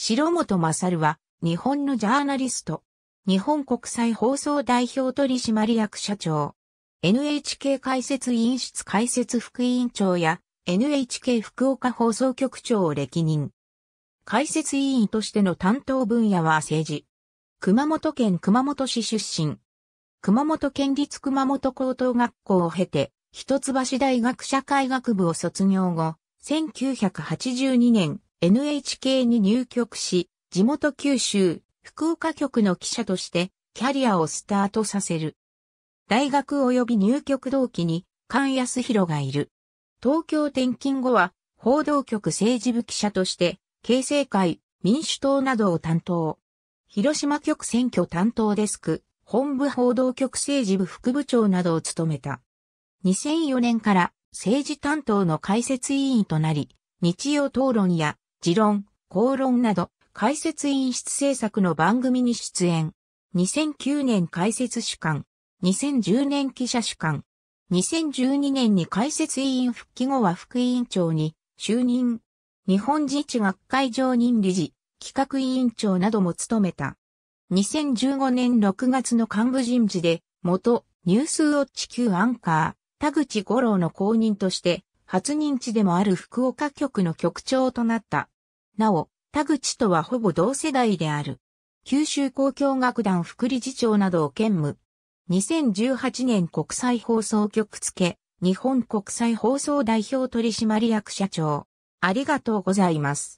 白本勝は、日本のジャーナリスト、日本国際放送代表取締役社長、NHK 解説委員室解説副委員長や NHK 福岡放送局長を歴任。解説委員としての担当分野は政治。熊本県熊本市出身。熊本県立熊本高等学校を経て、一橋大学社会学部を卒業後、1982年、NHK に入局し、地元九州、福岡局の記者としてキャリアをスタートさせる。大学及び入局同期に菅康弘がいる。東京転勤後は報道局政治部記者として、経成会、民主党などを担当。広島局選挙担当デスク、本部報道局政治部副部長などを務めた。2004年から政治担当の解説委員となり、日曜討論や持論、公論など、解説員室制作の番組に出演。2009年解説主管、2010年記者主管、2012年に解説委員復帰後は副委員長に就任、日本自治学会常任理事、企画委員長なども務めた。2015年6月の幹部人事で、元ニュースウォッチ級アンカー、田口五郎の後任として、初任地でもある福岡局の局長となった。なお、田口とはほぼ同世代である。九州交響楽団副理事長などを兼務。2018年国際放送局付、日本国際放送代表取締役社長。ありがとうございます。